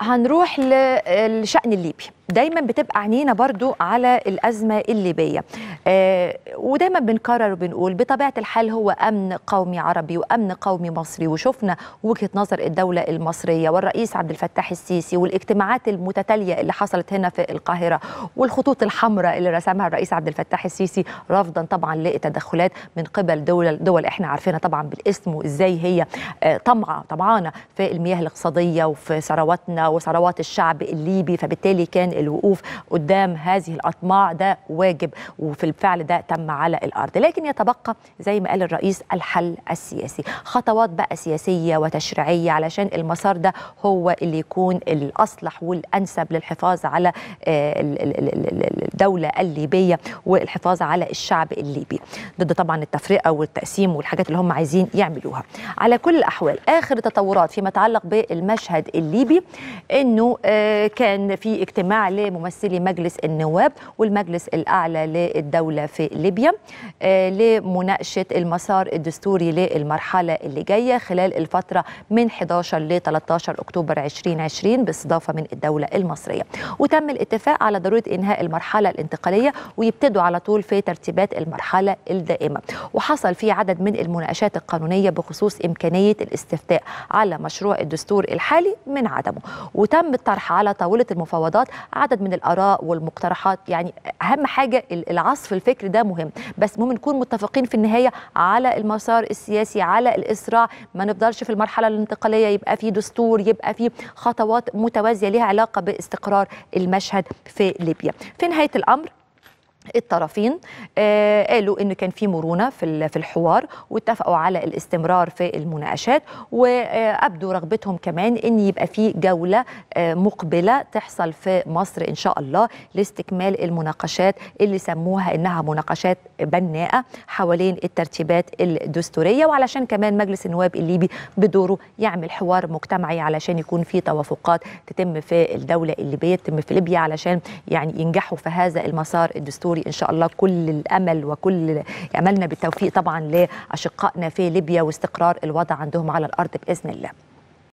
هنروح للشأن الليبي دايما بتبقى عينينا برضو على الأزمة الليبية آه ودايما بنكرر وبنقول بطبيعة الحال هو أمن قومي عربي وأمن قومي مصري وشفنا وجهة نظر الدولة المصرية والرئيس عبد الفتاح السيسي والاجتماعات المتتالية اللي حصلت هنا في القاهرة والخطوط الحمراء اللي رسمها الرئيس عبد الفتاح السيسي رفضا طبعا لتدخلات من قبل دول دول احنا عارفينها طبعا بالاسم وازاي هي آه، طمعة طمعانة في المياه الاقتصادية وفي ثرواتنا وثروات الشعب الليبي فبالتالي كان الوقوف قدام هذه الأطماع ده واجب وفي الفعل ده تم على الأرض لكن يتبقى زي ما قال الرئيس الحل السياسي خطوات بقى سياسية وتشريعية علشان المسار ده هو اللي يكون الأصلح والأنسب للحفاظ على آه، الدولة الليبية والحفاظ على الشعب الليبي ضد طبعا التفرقة والتقسيم والحاجات اللي هم عايزين يعملوها على كل الأحوال آخر تطورات فيما يتعلق بالمشهد الليبي انه آه، كان في اجتماع لممثلي مجلس النواب والمجلس الاعلى للدوله في ليبيا آه، لمناقشه المسار الدستوري للمرحله اللي جايه خلال الفتره من 11 ل 13 اكتوبر 2020 باستضافه من الدوله المصريه وتم الاتفاق على ضروره انهاء المرحله الانتقاليه ويبتدوا على طول في ترتيبات المرحله الدائمه وحصل في عدد من المناقشات القانونيه بخصوص امكانيه الاستفتاء على مشروع الدستور الحالي من عدمه وتم الطرح على طاوله المفاوضات عدد من الاراء والمقترحات يعني اهم حاجه العصف الفكري ده مهم بس مهم نكون متفقين في النهايه على المسار السياسي على الاسراع ما نفضلش في المرحله الانتقاليه يبقى في دستور يبقى في خطوات متوازيه ليها علاقه باستقرار المشهد في ليبيا في نهايه الامر الطرفين آه، قالوا ان كان في مرونه في في الحوار واتفقوا على الاستمرار في المناقشات وابدوا رغبتهم كمان ان يبقى في جوله آه، مقبله تحصل في مصر ان شاء الله لاستكمال المناقشات اللي سموها انها مناقشات بناءه حوالين الترتيبات الدستوريه وعلشان كمان مجلس النواب الليبي بدوره يعمل حوار مجتمعي علشان يكون في توافقات تتم في الدوله الليبيه تتم في ليبيا علشان يعني ينجحوا في هذا المسار الدستوري الدوري ان شاء الله كل الامل وكل املنا بالتوفيق طبعا لاشقائنا في ليبيا واستقرار الوضع عندهم على الارض باذن الله